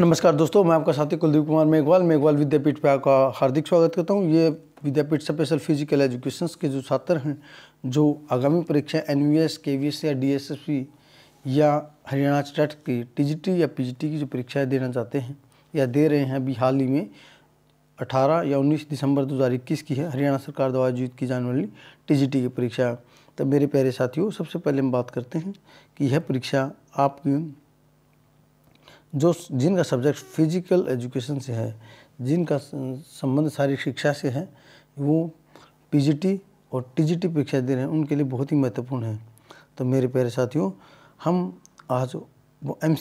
नमस्कार दोस्तों मैं आपका साथी कुलदीप कुमार मेघवाल मेघवाल विद्यापीठ पे आपका हार्दिक स्वागत करता हूँ ये विद्यापीठ स्पेशल फिजिकल एजुकेशन के जो छात्र हैं जो आगामी परीक्षा N V S K V S या डी एस एस पी या हरियाणा स्टेट की टी जी टी या पी जी टी की जो परीक्षाएँ देना चाहते हैं या दे रहे हैं अभी हाल ही में अठारह या उन्नीस दिसंबर दो हज़ार इक्कीस की है हरियाणा सरकार द्वारा आयोजित की जाने वाली टी जी टी की परीक्षा तब तो मेरे प्यारे साथियों सबसे पहले हम बात करते हैं कि यह परीक्षा आपकी जो जिनका सब्जेक्ट फिजिकल एजुकेशन से है जिनका संबंध सारी शिक्षा से है वो पीजीटी और टीजीटी परीक्षा दे रहे हैं उनके लिए बहुत ही महत्वपूर्ण है तो मेरे प्यारे साथियों हम आज वो एम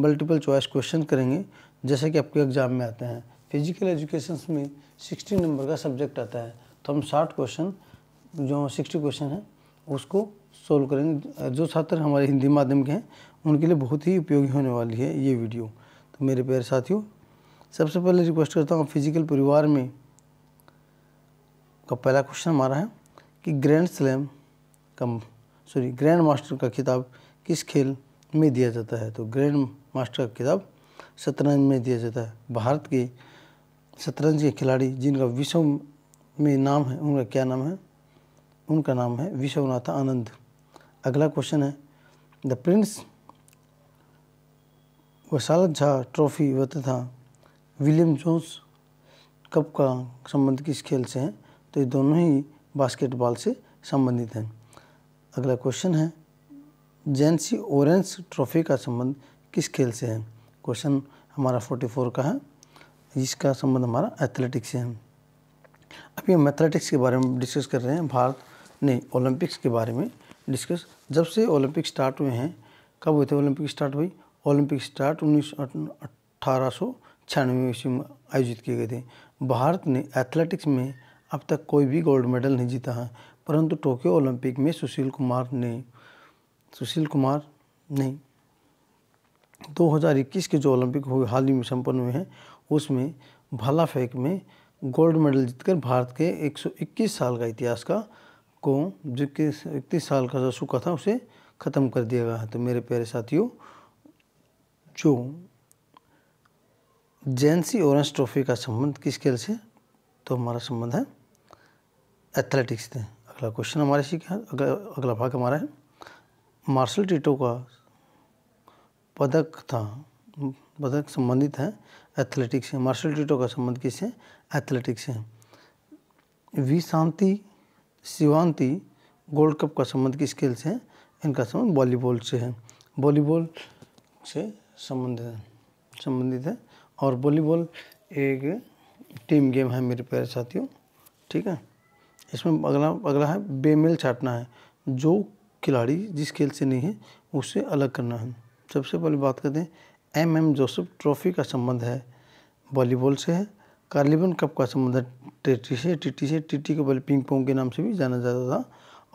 मल्टीपल चॉइस क्वेश्चन करेंगे जैसे कि आपके एग्ज़ाम में आते हैं फिजिकल एजुकेशन में सिक्सटी नंबर का सब्जेक्ट आता है तो हम साठ क्वेश्चन जो सिक्सटी क्वेश्चन है उसको सोल्व करेंगे जो छात्र हमारे हिंदी माध्यम के हैं उनके लिए बहुत ही उपयोगी होने वाली है ये वीडियो तो मेरे प्यारे साथियों सबसे पहले रिक्वेस्ट करता हूँ फिजिकल परिवार में का पहला क्वेश्चन हमारा है कि ग्रैंड स्लैम का सॉरी ग्रैंड मास्टर का खिताब किस खेल में दिया जाता है तो ग्रैंड मास्टर का खिताब शतरंज में दिया जाता है भारत के शतरंज के खिलाड़ी जिनका विश्व में नाम है उनका क्या नाम है उनका नाम है विश्वनाथ आनंद अगला क्वेश्चन है द प्रिंस वसालत झा ट्रॉफ़ी व तथा विलियम जोन्स कप का संबंध किस खेल से है तो ये दोनों ही बास्केटबॉल से संबंधित हैं अगला क्वेश्चन है जेंसी ओरेंस ट्रॉफी का संबंध किस खेल से है क्वेश्चन हमारा 44 का है जिसका संबंध हमारा एथलेटिक्स से है अभी हम एथलेटिक्स के बारे में डिस्कस कर रहे हैं भारत ने ओलंपिक्स के बारे में डिस्कस जब से ओलंपिक स्टार्ट हुए हैं कब हुए थे ओलंपिक स्टार्ट हुई ओलंपिक स्टार्ट उन्नीस अट्ठारह सौ छियानवे ईस्वी में आयोजित किए गए थे भारत ने एथलेटिक्स में अब तक कोई भी गोल्ड मेडल नहीं जीता है परंतु टोक्यो ओलंपिक में सुशील कुमार ने सुशील कुमार नहीं 2021 के जो ओलंपिक हुए हाल ही में संपन्न हुए हैं उसमें भाला फेंक में गोल्ड मेडल जीतकर भारत के 121 साल का इतिहास का को जो कि इकतीस साल का जो सूखा था उसे ख़त्म कर दिया गया है तो मेरे प्यारे साथियों जो जेंसी ऑरेंज ट्रॉफी का संबंध किस खेल से तो हमारा संबंध है एथलेटिक्स से अगला क्वेश्चन हमारे सीखा अगला अगला भाग हमारा है मार्शल टीटो का पदक था पदक संबंधित है एथलेटिक्स से मार्शल टीटो का संबंध किस है एथलेटिक्स से वी शांति शिवान्ति गोल्ड कप का संबंध किस खेल से है इनका संबंध वॉलीबॉल से है वॉलीबॉल से संबंधित संबंधित है और वॉलीबॉल एक टीम गेम है मेरे प्यारे साथियों ठीक है इसमें अगला अगला है बेमेल छाटना है जो खिलाड़ी जिस खेल से नहीं है उसे अलग करना है सबसे पहले बात करते हैं एम एम जोसेफ ट्रॉफी का संबंध है वॉलीबॉल से है कार्लिबन कप का संबंध है टी से टी से टी को पहले पिंग पोंग के नाम से भी जाना जाता था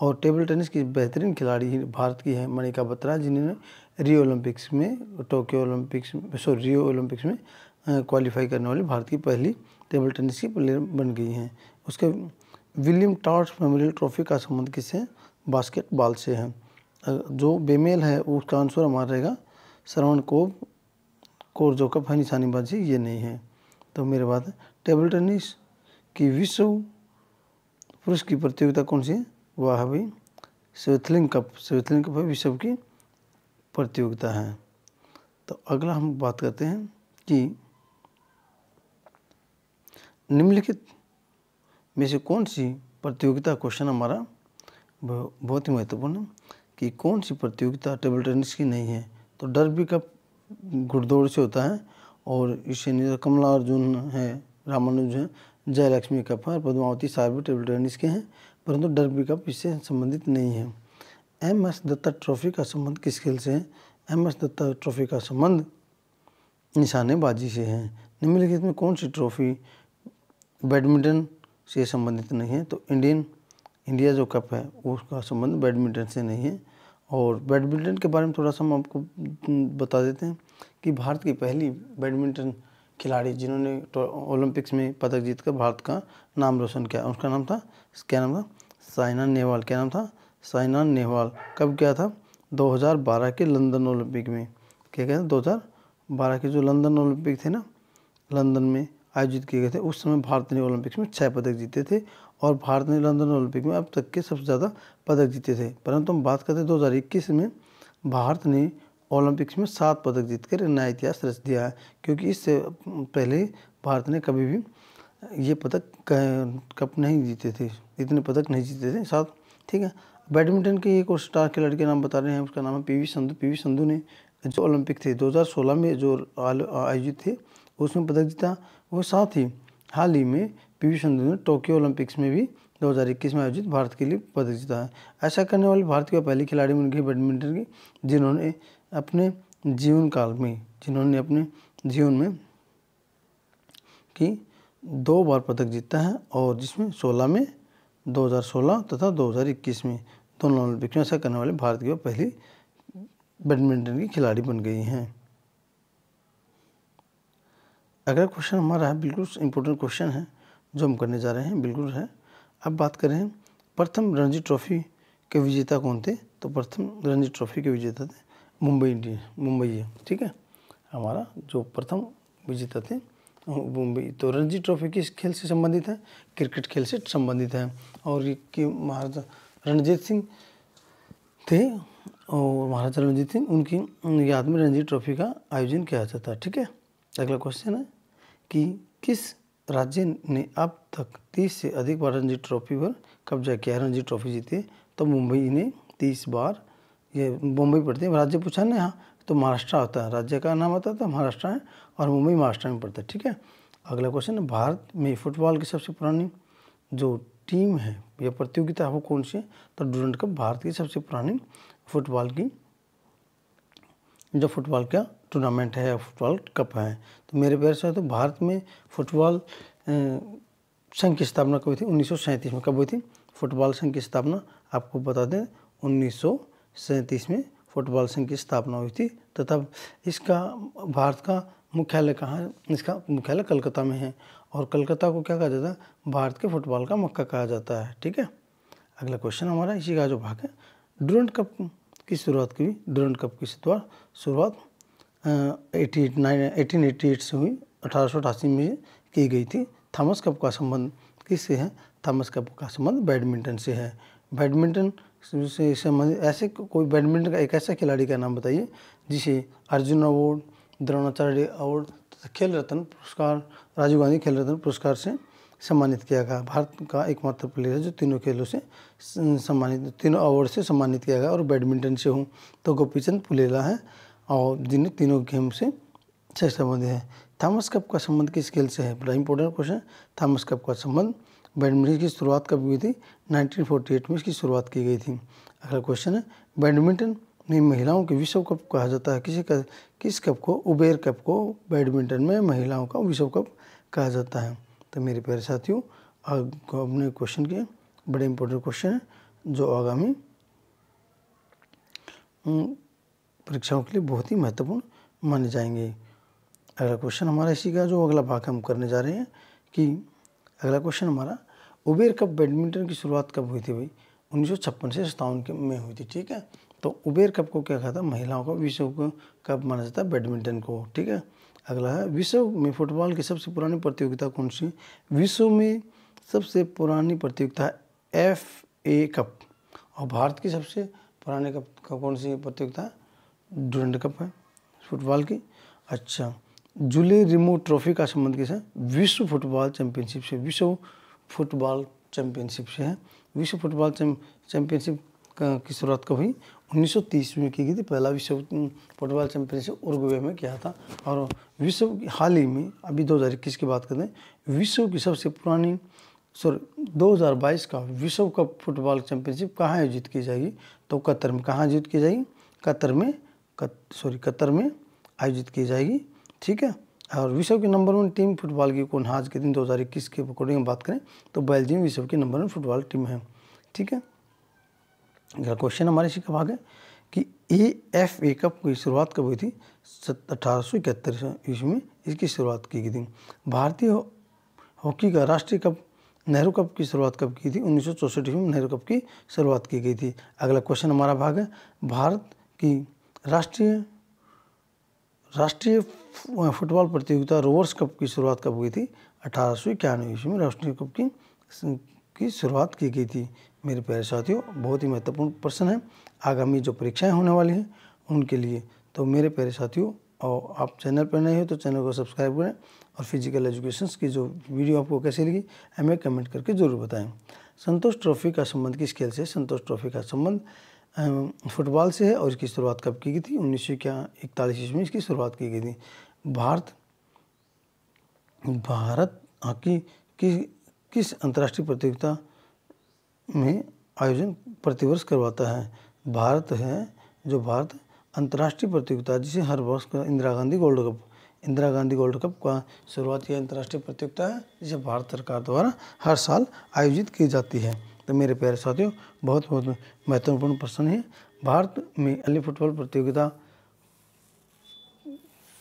और टेबल टेनिस की बेहतरीन खिलाड़ी भारत की हैं मणिका बत्रा जिन्होंने रियो ओलंपिक्स में Tokyo Olympics sorry Rio Olympics में क्वालिफाई करने वाली भारत की पहली टेबल टेनिस की प्लेयर बन गई हैं उसके विलियम टॉर्च मेमोरियल ट्रॉफी का संबंध किससे बास्केटबॉल से है जो बेमेल है उसका आंसर हमारा रहेगा श्रवण कोब कोरजो कप है निशानीबाजी ये नहीं है तो मेरे बात टेबल टेनिस की विश्व पुरुष की प्रतियोगिता कौन सी है वह भी स्वेथलिंग कप स्वेथलिंग कप विश्व की प्रतियोगिता है तो अगला हम बात करते हैं कि निम्नलिखित में से कौन सी प्रतियोगिता क्वेश्चन हमारा बहुत ही महत्वपूर्ण कि कौन सी प्रतियोगिता टेबल टेनिस की नहीं है तो भी कप घुड़दौड़ से होता है और इससे कमला अर्जुन है रामानुज है जयलक्ष्मी कप है पद्मावती साहब भी टेबल टेनिस के हैं परंतु डर्बी कप इससे संबंधित नहीं है एम एस दत्ता ट्रॉफी का संबंध किस खेल से है एम एस दत्ता ट्रॉफी का संबंध निशानेबाजी से है निम्नलिखित में कौन सी ट्रॉफी बैडमिंटन से संबंधित नहीं है तो इंडियन इंडिया जो कप है उसका संबंध बैडमिंटन से नहीं है और बैडमिंटन के बारे में थोड़ा सा हम आपको बता देते हैं कि भारत की पहली बैडमिंटन खिलाड़ी जिन्होंने तो ओलंपिक्स में पदक जीतकर भारत का नाम रोशन किया उसका नाम था क्या नाम था साइना नेहवाल क्या नाम था साइना नेहवाल कब क्या था 2012 के लंदन ओलंपिक में क्या कहते हैं दो हज़ार के जो लंदन ओलंपिक थे ना लंदन में आयोजित किए गए थे उस समय भारत ने ओलंपिक्स में छः पदक जीते थे और भारत ने लंदन ओलंपिक में अब तक के सबसे ज़्यादा पदक जीते थे परंतु हम बात करते हैं 2021 में भारत ने ओलंपिक्स में सात पदक जीतकर नया इतिहास रच दिया है क्योंकि इससे पहले भारत ने कभी भी ये पदक कप नहीं जीते थे इतने पदक नहीं जीते थे साथ ठीक है बैडमिंटन के एक और स्टार खिलाड़ी के नाम बता रहे हैं उसका नाम है पीवी संधु पीवी संधु ने जो ओलंपिक थे 2016 में जो आयोजित थे उसमें पदक जीता वो साथ ही हाल ही में पीवी संधु ने टोक्यो ओलंपिक्स में भी 2021 में आयोजित भारत के लिए पदक जीता है ऐसा करने वाले भारत के पहले खिलाड़ी उनके बैडमिंटन के जिन्होंने अपने जीवन काल में जिन्होंने अपने जीवन में की दो बार पदक जीता है और जिसमें 16 में 2016 तथा 2021 में दोनों ओलंपिक में ऐसा करने वाले भारत की वो पहली बैडमिंटन की खिलाड़ी बन गई हैं अगला क्वेश्चन हमारा है बिल्कुल इम्पोर्टेंट क्वेश्चन है जो हम करने जा रहे हैं बिल्कुल है अब बात करें प्रथम रणजी ट्रॉफी के विजेता कौन थे तो प्रथम रणजी ट्रॉफी के विजेता थे मुंबई इंडियन मुंबई है ठीक है हमारा जो प्रथम विजेता थे मुंबई तो रणजी ट्रॉफी किस खेल से संबंधित है क्रिकेट खेल से संबंधित है और ये महाराजा रणजीत सिंह थे और महाराजा रणजीत सिंह उनकी याद में रणजी ट्रॉफी का आयोजन किया जाता है ठीक है अगला क्वेश्चन है कि किस राज्य ने अब तक तीस से अधिक बार रणजी ट्रॉफी पर कब्जा किया रणजी ट्रॉफी जीती तो मुंबई ने तीस बार ये मुंबई पड़ती है राज्य पूछा ना यहाँ तो महाराष्ट्र होता है राज्य का नाम आता था तो महाराष्ट्र है और मुंबई महाराष्ट्र में पड़ता है ठीक है अगला क्वेश्चन है भारत में फुटबॉल की सबसे पुरानी जो टीम है या प्रतियोगिता है वो कौन सी है तो डूरंड कप भारत की सबसे पुरानी फुटबॉल की जो फुटबॉल का टूर्नामेंट है फुटबॉल कप है तो मेरे प्यार से तो भारत में फुटबॉल संघ की स्थापना कब हुई थी उन्नीस में कब हुई थी फुटबॉल संघ की स्थापना आपको बता दें उन्नीस में फुटबॉल संघ की स्थापना हुई थी तथा तो इसका भारत का मुख्यालय कहाँ इसका मुख्यालय कलकत्ता में है और कलकत्ता को क्या कहा जाता है भारत के फुटबॉल का मक्का कहा जाता है ठीक है अगला क्वेश्चन हमारा इसी का जो भाग है ड्यूरेंट कप की शुरुआत की हुई कप की शुरुआत शुरुआत eighty eight nine eighteen eighty eight से हुई अठारह में की गई थी थॉमस कप का संबंध किससे है थॉमस कप का संबंध बैडमिंटन से है बैडमिंटन से संबंधित ऐसे कोई बैडमिंटन का एक ऐसा खिलाड़ी का नाम बताइए जिसे अर्जुन अवार्ड द्रोणाचार्य अवार्ड तथा खेल रत्न पुरस्कार राजीव गांधी खेल रत्न पुरस्कार से सम्मानित किया गया भारत का एकमात्र प्लेयर है जो तीनों खेलों से सम्मानित तीनों अवार्ड से सम्मानित किया गया और बैडमिंटन से हूँ तो गोपीचंद पुलेला है और जिन्हें तीनों गेम से संबंधित है थॉमस कप का संबंध किस खेल से है बड़ा इंपॉर्टेंट क्वेश्चन थॉमस कप का संबंध बैडमिंटन की शुरुआत कब हुई थी 1948 में इसकी शुरुआत की गई थी अगला क्वेश्चन है बैडमिंटन में महिलाओं के विश्व कप कहा जाता है किसी का किस कप को उबेर कप को बैडमिंटन में महिलाओं का विश्व कप कहा जाता है तो मेरे प्यारे साथियों अपने क्वेश्चन के बड़े इंपॉर्टेंट क्वेश्चन हैं जो आगामी परीक्षाओं के लिए बहुत ही महत्वपूर्ण माने जाएंगे अगला क्वेश्चन हमारा इसी का जो अगला भाग हम करने जा रहे हैं कि अगला क्वेश्चन हमारा उबेर कप बैडमिंटन की शुरुआत कब हुई थी भाई उन्नीस से सत्तावन के में हुई थी ठीक है तो उबेर कप को क्या कहा था महिलाओं का विश्व कप माना जाता है बैडमिंटन को ठीक है अगला है विश्व में फुटबॉल की सबसे पुरानी प्रतियोगिता कौन सी विश्व में सबसे पुरानी प्रतियोगिता एफ ए कप और भारत की सबसे पुरानी कप का कौन सी प्रतियोगिता डूरंड कप है फुटबॉल की अच्छा जूली रिमो ट्रॉफी का संबंध किस है विश्व फुटबॉल चैंपियनशिप से विश्व फुटबॉल चैंपियनशिप से है विश्व फुटबॉल चैंपियनशिप की शुरुआत कब हुई 1930 में की गई थी पहला विश्व फुटबॉल चैंपियनशिप उर्गवे में किया था और विश्व हाल ही में अभी 2021 की बात हैं विश्व की सबसे पुरानी सॉरी 2022 का विश्व कप फुटबॉल चैंपियनशिप कहाँ आयोजित की जाएगी तो कतर में कहाँ आयोजित की जाएगी कतर में कत, सॉरी कतर में आयोजित की जाएगी ठीक है और विश्व की नंबर वन टीम फुटबॉल की आज के दिन 2021 के अकॉर्डिंग बात करें तो बेल्जियम विश्व की नंबर वन फुटबॉल टीम है ठीक है अगला क्वेश्चन हमारे इसी का भाग है कि ए एफ ए कप की शुरुआत कब हुई थी अठारह सौ इकहत्तर ईस्वी में इसकी शुरुआत की गई थी भारतीय हॉकी का राष्ट्रीय कप नेहरू कप की शुरुआत कब की थी उन्नीस सौ में नेहरू कप की शुरुआत की गई थी अगला क्वेश्चन हमारा भाग है भारत की राष्ट्रीय राष्ट्रीय फुटबॉल प्रतियोगिता रोवर्स कप की शुरुआत कब हुई थी अठारह सौ इक्यानवे ईस्वी में राष्ट्रीय कप की की शुरुआत की गई थी मेरे प्यारे साथियों बहुत ही महत्वपूर्ण प्रश्न है आगामी जो परीक्षाएं होने वाली हैं उनके लिए तो मेरे प्यारे साथियों और आप चैनल पर नए हो तो चैनल को सब्सक्राइब करें और फिजिकल एजुकेशन की जो वीडियो आपको कैसी लगी हमें कमेंट करके ज़रूर बताएं संतोष ट्रॉफी का संबंध किस खेल से संतोष ट्रॉफी का संबंध फुटबॉल से है और इसकी शुरुआत कब की गई थी उन्नीस सौ इकतालीस ईस्वी में इसकी शुरुआत की गई थी भारत भारत हॉकी कि किस अंतर्राष्ट्रीय प्रतियोगिता में आयोजन प्रतिवर्ष करवाता है भारत है जो भारत अंतर्राष्ट्रीय प्रतियोगिता जिसे हर वर्ष का Indira Gandhi gold cup Indira Gandhi gold cup का शुरुआत यह अंतर्राष्ट्रीय प्रतियोगिता है जिसे भारत सरकार द्वारा हर साल आयोजित की जाती है तो मेरे प्यारे साथियों बहुत बहुत महत्वपूर्ण प्रश्न है भारत में अली फुटबॉल प्रतियोगिता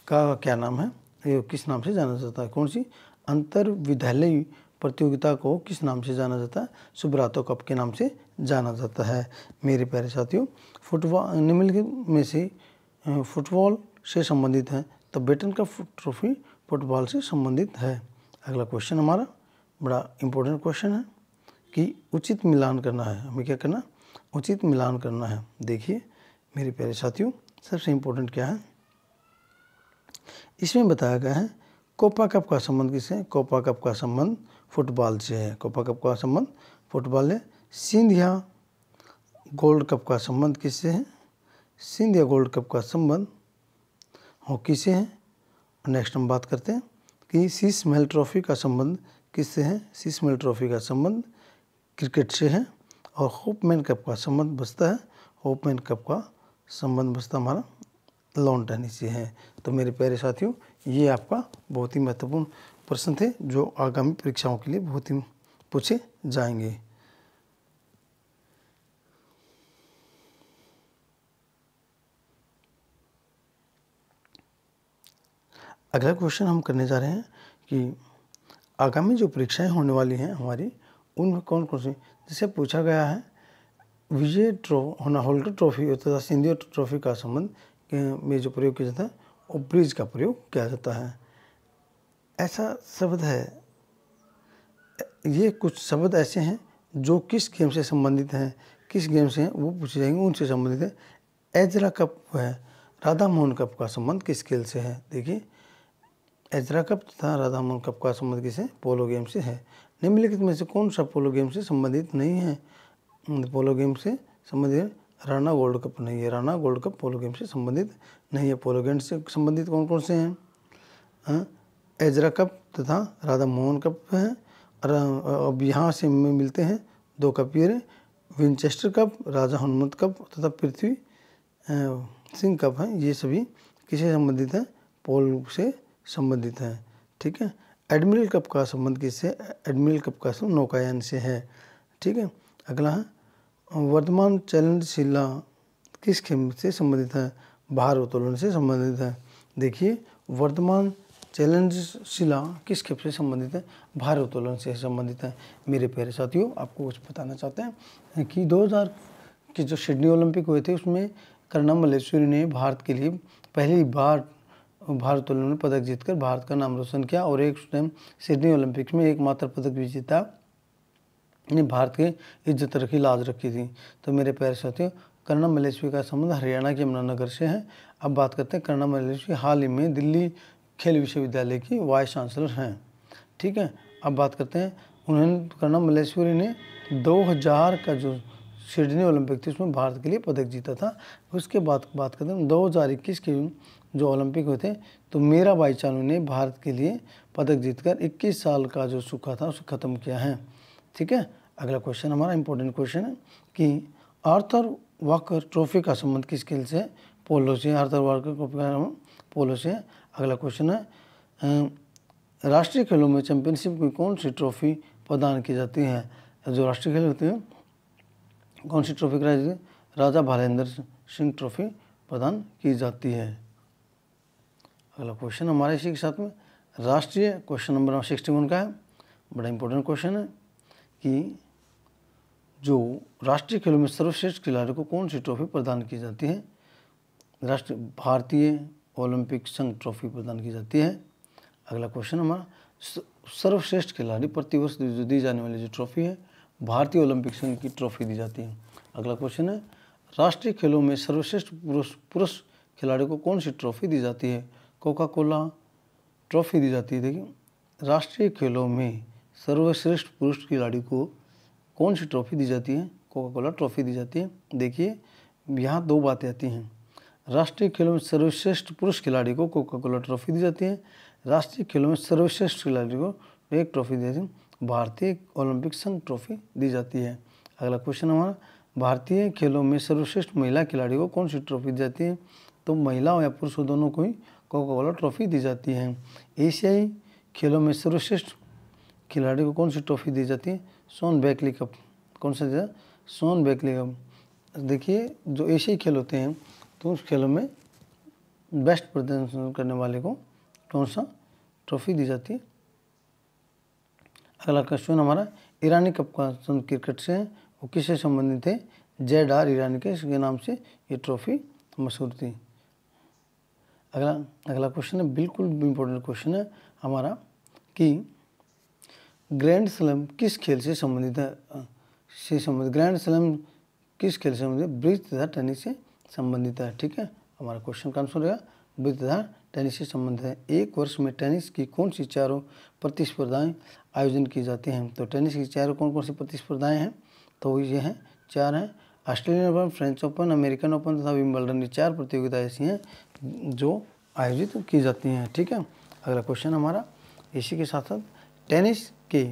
का क्या नाम है ये किस नाम से जाना जाता है कौन सी अंतर विद्यालय प्रतियोगिता को किस नाम से जाना जाता है सुब्रातो कप के नाम से जाना जाता है मेरे प्यारे साथियों फुटबॉल निम्नलिखित में से फुटबॉल से संबंधित है तो बेटन का ट्रॉफी फुटबॉल से संबंधित है अगला क्वेश्चन हमारा बड़ा इंपॉर्टेंट क्वेश्चन है कि उचित मिलान करना है हमें क्या करना उचित मिलान करना है देखिए मेरे प्यारे साथियों सबसे इम्पोर्टेंट क्या है इसमें बताया गया है कोपा कप का संबंध किससे है कोपा कप का संबंध फुटबॉल से है कोपा कप का संबंध फुटबॉल है सिंधिया गोल्ड कप का संबंध किससे है सिंधिया गोल्ड कप का संबंध हॉकी से है नेक्स्ट हम बात करते हैं कि सीस मेल ट्रॉफी का संबंध किससे है सीस मेल ट्रॉफी का संबंध क्रिकेट से है और होपमैन कप का संबंध बसता है होपमैन कप का संबंध बसता हमारा लॉन टेनिस से है तो मेरे प्यारे साथियों ये आपका बहुत ही महत्वपूर्ण प्रश्न थे जो आगामी परीक्षाओं के लिए बहुत ही पूछे जाएंगे अगला क्वेश्चन हम करने जा रहे हैं कि आगामी जो परीक्षाएं होने वाली हैं हमारी उनमें कौन कौन सी जिसे पूछा गया है विजय ट्रो होल्टर ट्रॉफी तथा सिंधु ट्रॉफी का संबंध में जो प्रयोग किया जाता है वो ब्रिज का प्रयोग किया जाता है ऐसा शब्द है ये कुछ शब्द ऐसे हैं जो किस गेम से संबंधित हैं किस गेम से हैं वो पूछे जाएंगे उनसे संबंधित है एजरा कप है राधा मोहन कप का संबंध किस खेल से है देखिए एजरा कप तथा राधा मोहन कप का संबंध किसे पोलो गेम से है निम्नलिखित में से कौन सा पोलो गेम से संबंधित नहीं है पोलो गेम हम्म, से संबंधित राणा गोल्ड कप नहीं है Rana gold cup polo game से संबंधित नहीं है पोलो गेम से संबंधित कौन कौन से हैं एजरा हाँ, कप तथा राधा मोहन कप हैं और अब यहाँ से हमें मिलते हैं दो कप ये Winchester cup Raja Hanumat cup तथा पृथ्वी सिंह कप हैं ये सभी किसे संबंधित हैं पोल से संबंधित हैं ठीक है एडमिरल कप का संबंध किससे एडमिरल कप का संबंध नौकायन से है ठीक है अगला है वर्तमान चलन शिला किस खेम से संबंधित है भार उत्तोलन से संबंधित है देखिए वर्तमान चैलेंज शिला किस खेप से संबंधित है भार उत्तोलन से संबंधित है मेरे प्यारे साथियों आपको कुछ बताना चाहते हैं कि 2000 के जो सिडनी ओलंपिक हुए थे उसमें करना मलेश्वरी ने भारत के लिए पहली बार भारोत्तोलन में पदक जीतकर भारत का नाम रोशन किया और एक टाइम सिडनी ओलंपिक्स में एकमात्र पदक विजेता ने भारत की इज्जत रखी लाज रखी थी तो मेरे प्यारे साथियों कर्णा मलेश्वी का संबंध हरियाणा के यमुनानगर से है अब बात करते हैं कर्णा मलेश्वी हाल ही में दिल्ली खेल विश्वविद्यालय की वाइस चांसलर हैं ठीक है अब बात करते हैं उन्होंने कर्णा मलेश्वरी ने 2000 का जो सिडनी ओलंपिक थी उसमें भारत के लिए पदक जीता था उसके बाद बात करते हैं दो हज़ार इक्कीस के जो ओलंपिक हुए थे तो मेरा भाई चानू ने भारत के लिए पदक जीतकर 21 साल का जो सूखा था उसे ख़त्म किया है ठीक है अगला क्वेश्चन हमारा इंपॉर्टेंट क्वेश्चन है कि आर्थर वाकर ट्रॉफी का संबंध किस खेल से पोलो से आर्थर वाकर ट्रॉफी का पोलो से अगला क्वेश्चन है राष्ट्रीय खेलों में चैंपियनशिप में कौन सी ट्रॉफी प्रदान की जाती है जो राष्ट्रीय खेल होते हैं कौन सी ट्रॉफी कराई जाती है राजा भालेंद्र सिंह ट्रॉफी प्रदान की जाती है अगला क्वेश्चन हमारे इसी के साथ में राष्ट्रीय क्वेश्चन नंबर सिक्सटी वन का है बड़ा इंपॉर्टेंट क्वेश्चन है कि जो राष्ट्रीय खेलों में सर्वश्रेष्ठ खिलाड़ी को कौन सी ट्रॉफी प्रदान की जाती है राष्ट्र भारतीय ओलंपिक संघ ट्रॉफी प्रदान की जाती है अगला क्वेश्चन हमारा सर्वश्रेष्ठ खिलाड़ी प्रतिवर्ष दी जाने वाली जो ट्रॉफी है भारतीय ओलंपिक संघ की ट्रॉफी दी जाती है अगला क्वेश्चन है राष्ट्रीय खेलों में सर्वश्रेष्ठ पुरुष पुरुष खिलाड़ी को कौन सी ट्रॉफी दी जाती है कोका कोला ट्रॉफी दी जाती है देखिए राष्ट्रीय खेलों में सर्वश्रेष्ठ पुरुष खिलाड़ी को कौन सी ट्रॉफी दी जाती है कोका कोला ट्रॉफी दी जाती है देखिए यहाँ दो बातें आती हैं राष्ट्रीय खेलों में सर्वश्रेष्ठ पुरुष खिलाड़ी को कोका कोला ट्रॉफी दी जाती है राष्ट्रीय खेलों में सर्वश्रेष्ठ खिलाड़ी को एक ट्रॉफी दी जाती है भारतीय ओलंपिक संघ ट्रॉफी दी जाती है अगला क्वेश्चन हमारा भारतीय खेलों में सर्वश्रेष्ठ महिला खिलाड़ी को कौन सी ट्रॉफी दी जाती है तो महिलाओं या पुरुषों दोनों को ही कोका कोला ट्रॉफी दी जाती है एशियाई खेलों में सर्वश्रेष्ठ खिलाड़ी को कौन सी ट्रॉफी दी जाती है सोन बैकली कप कौन सा दिया सोन बैकली कप देखिए जो एशियाई खेल होते हैं तो उस खेलों में बेस्ट प्रदर्शन करने वाले को कौन सा ट्रॉफी दी जाती है अगला क्वेश्चन हमारा ईरानी कप का क्रिकेट से वो किससे संबंधित है जेड आर ईरानी के इसके नाम से ये ट्रॉफी मशहूर थी अगला अगला क्वेश्चन है बिल्कुल इम्पोर्टेंट क्वेश्चन है हमारा कि ग्रैंड स्लम किस खेल से संबंधित है से संबंधित ग्रैंड स्लम किस खेल से संबंधित ब्रिज तथा टेनिस से संबंधित है ठीक है हमारा क्वेश्चन का आंसर रहेगा विधा टेनिस से संबंधित है एक वर्ष में टेनिस की कौन सी चारों प्रतिस्पर्धाएं आयोजन की जाती हैं तो टेनिस की चारों कौन कौन सी प्रतिस्पर्धाएं हैं तो ये हैं चार हैं Australian Open French Open American Open तथा विम्बल्डन ये चार प्रतियोगिताएँ ऐसी हैं जो आयोजित की जाती हैं ठीक है अगला क्वेश्चन हमारा इसी के साथ साथ टेनिस के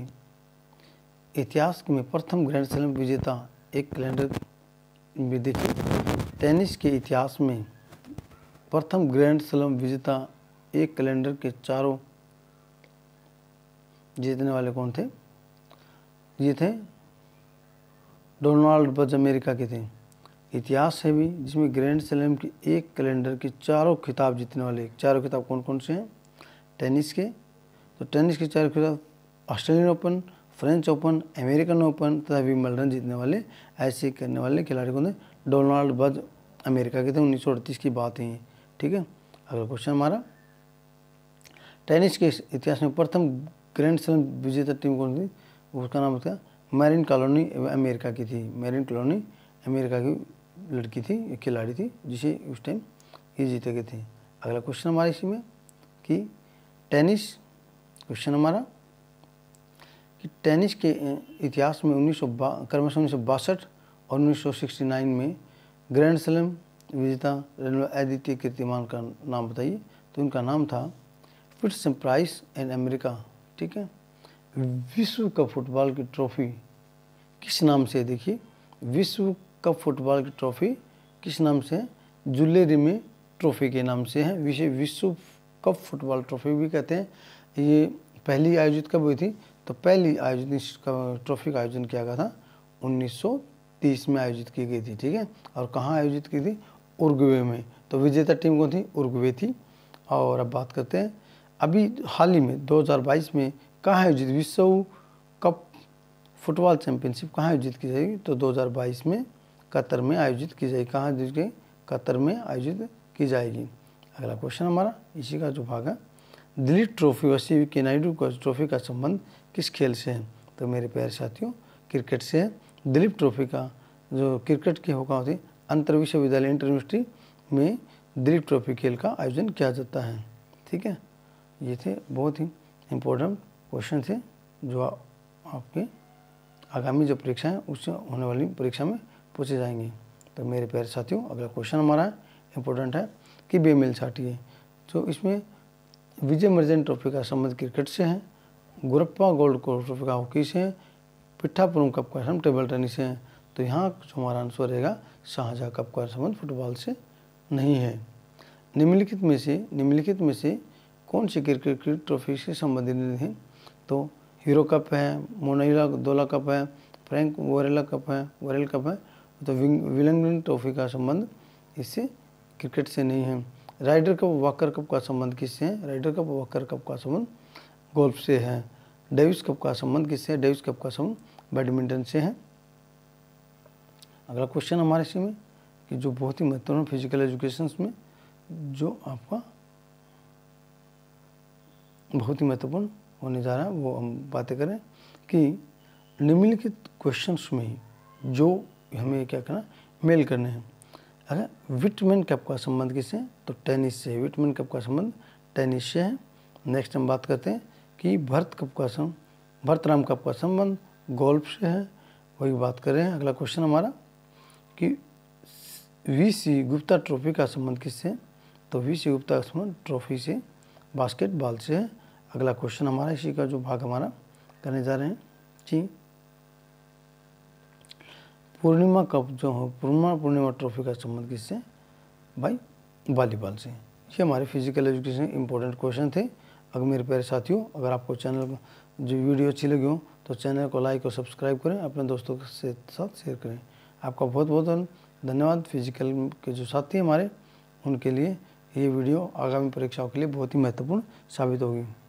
इतिहास में प्रथम ग्रैंड स्लैम विजेता एक कैलेंडर भी देखिए टेनिस के इतिहास में प्रथम ग्रैंड स्लम विजेता एक कैलेंडर के चारों जीतने वाले कौन थे ये थे डोनाल्ड बज अमेरिका के थे इतिहास है भी जिसमें ग्रैंड स्लैम के एक कैलेंडर के चारों खिताब जीतने वाले चारों खिताब कौन कौन से हैं टेनिस के तो टेनिस के चारों खिताब Australian Open French Open American Open तथा विमल्डन जीतने वाले ऐसे करने वाले खिलाड़ी कौन थे डोनाल्ड बज अमेरिका के थे उन्नीस की बात है ठीक है अगला क्वेश्चन हमारा टेनिस के इतिहास में प्रथम ग्रैंड स्लैम विजेता टीम कौन थी उसका नाम था मैरिन कॉलोनी अमेरिका की थी मैरिन कॉलोनी अमेरिका की लड़की थी खिलाड़ी थी जिसे उस टाइम ये जीते गए थे अगला क्वेश्चन हमारा इसी में कि टेनिस क्वेश्चन हमारा कि टेनिस के इतिहास में उन्नीस सौ क्रमश उन्नीस और 1969 में ग्रैंड स्लैम विजेता आदित्य कीर्तिमान का नाम बताइए तो इनका नाम था फिट्स प्राइस इन अमेरिका ठीक है विश्व कप फुटबॉल की ट्रॉफी किस नाम से देखिए विश्व कप फुटबॉल की ट्रॉफी किस नाम से जुलेरी में ट्रॉफी के नाम से है विषय विश्व कप फुटबॉल ट्रॉफी भी कहते हैं ये पहली आयोजित कब हुई थी तो पहली आयोजित ट्रॉफी का आयोजन किया गया था 1930 में आयोजित की गई थी ठीक है और कहाँ आयोजित की थी उर्गवे में तो विजेता टीम कौन थी उर्गवे थी और अब बात करते हैं अभी हाल ही में 2022 में कहाँ आयोजित विश्व कप फुटबॉल चैंपियनशिप कहाँ आयोजित की जाएगी तो 2022 में कतर में आयोजित की जाएगी कहाँ आयोजित की कतर में आयोजित की जाएगी अगला क्वेश्चन हमारा इसी का जो भाग है दिलीप ट्रॉफी व सी के नायडू ट्रॉफी का संबंध किस खेल से है तो मेरे प्यारे साथियों क्रिकेट से है दिलीप ट्रॉफी का जो क्रिकेट के होगा होती अंतर विश्वविद्यालय इंटर यूनिवर्सिटी में दिलीप ट्रॉफी खेल का आयोजन किया जाता है ठीक है ये थे बहुत ही इम्पोर्टेंट क्वेश्चन थे जो आपके आगामी जो परीक्षा है उससे होने वाली परीक्षा में पूछे जाएंगे तो मेरे प्यारे साथियों अगला क्वेश्चन हमारा इम्पोर्टेंट है कि बेमेल छाटिए तो इसमें विजय मर्जन ट्रॉफी का संबंध क्रिकेट से है गुरप्पा गोल्ड ट्रॉफी का हॉकी से है पिट्ठापुरम कप का हम टेबल टेनिस से है तो यहाँ जो हमारा आंसर रहेगा शाहजहाँ कप का संबंध फुटबॉल से नहीं है निम्नलिखित में से निम्नलिखित में से कौन सी क्रिकेट ट्रॉफी से संबंधित नहीं है तो हीरो कप है मोनाइला दोला कप है फ्रैंक वोरेला कप है वोरेल कप है तो विलिंगटन ट्रॉफी का संबंध इससे क्रिकेट से नहीं है राइडर कप वाकर कप का संबंध किससे है राइडर कप वाकर कप का संबंध गोल्फ से है डेविस कप का संबंध किससे है डेविस कप का संबंध बैडमिंटन से है अगला क्वेश्चन हमारे इसी में कि जो बहुत ही महत्वपूर्ण फिजिकल एजुकेशन में जो आपका बहुत ही महत्वपूर्ण होने जा रहा है वो हम बातें करें कि निम्नलिखित क्वेश्चंस में जो हमें क्या करना मेल करने हैं अगर विटमैन कप का संबंध किससे है तो टेनिस से है कप का संबंध टेनिस से है नेक्स्ट हम बात करते हैं कि भरत कप का संबंध भरतराम कप का संबंध गोल्फ से है वही बात कर रहे हैं अगला क्वेश्चन हमारा कि वी सी गुप्ता ट्रॉफी का संबंध किससे तो वी सी गुप्ता का संबंध ट्रॉफी से बास्केटबॉल से है अगला क्वेश्चन हमारा इसी का जो भाग हमारा करने जा रहे हैं जी पूर्णिमा कप जो हो पूर्णिमा पूर्णिमा ट्रॉफी का संबंध किससे भाई वॉलीबॉल से ये हमारे फिजिकल एजुकेशन इंपॉर्टेंट क्वेश्चन थे अगर मेरे प्यारे साथियों अगर आपको चैनल जो वीडियो अच्छी लगी हो तो चैनल को लाइक और सब्सक्राइब करें अपने दोस्तों के साथ शेयर करें आपका बहुत बहुत धन्यवाद फिजिकल के जो साथी हमारे उनके लिए ये वीडियो आगामी परीक्षाओं के लिए बहुत ही महत्वपूर्ण साबित होगी